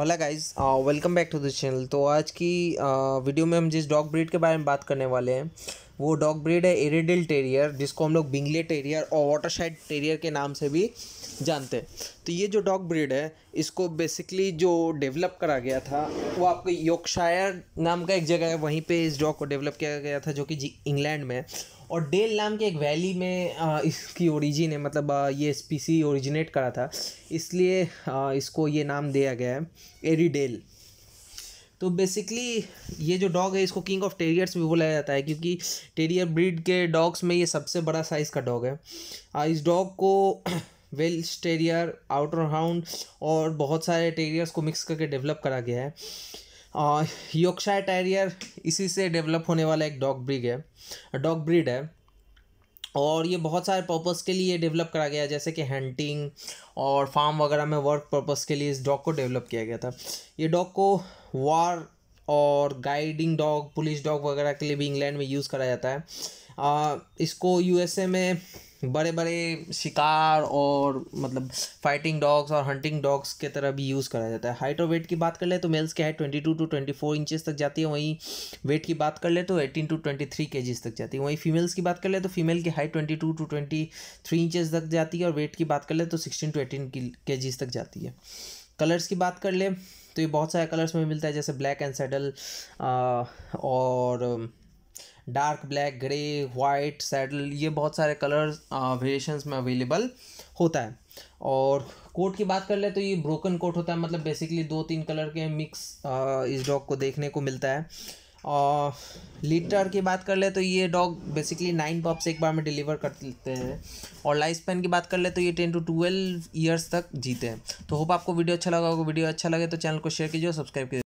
Ola guys welcome back to this channel तो आज की uh, वीडियो में हम जिस डॉग ब्रीड के बारे में बात करने वाले हैं वो डॉग ब्रीड है एरेडिल टेरियर जिसको हम लोग बिंगले टेरियर और वाटरशाइड टेरियर के नाम से भी जानते हैं तो ये जो डॉग ब्रीड है इसको बेसिकली जो डेवलप करा गया था वो आपको योकशायर नाम का एक जगह है वहीं पे इस डॉग को डेवलप किया गया था जो कि इंग्लैंड में और डेल नाम के एक वैली में इसकी ओरिजिन है मतलब ये स्पीसी ओरिजिनेट करा था इसलिए इसको ये नाम दिया गया है एरी डेल तो बेसिकली ये जो डॉग है इसको किंग ऑफ टेरियर्स भी बोला जाता है क्योंकि टेरियर ब्रीड के डॉग्स में ये सबसे बड़ा साइज़ का डॉग है इस डॉग को वेल्स टेरियर आउटर हाउंड और बहुत सारे टेरियर्स को मिक्स करके डेवलप करा गया है योक्शायर टेरियर इसी से डेवलप होने वाला एक डॉग ब्रिग है डॉग ब्रिड है और ये बहुत सारे पर्पस के लिए डेवलप करा गया जैसे कि हंटिंग और फार्म वगैरह में वर्क पर्पस के लिए इस डॉग को डेवलप किया गया था ये डॉग को वार और गाइडिंग डॉग पुलिस डॉग वगैरह के लिए भी इंग्लैंड में यूज़ करा जाता है आ, इसको यूएसए में बड़े बड़े शिकार और मतलब फाइटिंग डॉग्स और हंटिंग डॉग्स के तरह भी यूज़ करा जाता है हाइट और वेट की बात कर ले तो मेल्स की height twenty two to twenty four inches तक जाती है वहीं वेट की बात कर ले तो एटीन टू ट्वेंटी थ्री के तक जाती है वहीं फीमेल्स की बात कर ले तो फीमेल की height twenty two to twenty three inches तक जाती है और वेट की बात कर ले तो सिक्सटीन टू एटीन के जीज तक जाती है कलर्स की बात कर ले तो ये बहुत सारे कलर्स में मिलता है जैसे ब्लैक एंड सेडल और dark black grey white saddle ये बहुत सारे कलर्स वेरिएशंस में अवेलेबल होता है और कोट की बात कर ले तो ये ब्रोकन कोट होता है मतलब बेसिकली दो तीन कलर के मिक्स इस डॉग को देखने को मिलता है और लीटर की बात कर ले तो ये डॉग बेसिकली नाइन पॉप्स एक बार में डिलीवर कर लेते हैं और लाइफ स्पैन की बात कर ले तो ये टेन टू ट्वेल्व ईयर्स तक जीते हैं तो होप आपको वीडियो अच्छा लगा होगा वीडियो अच्छा लगे तो चैनल को शेयर कीजिए और सब्सक्राइब कीजिए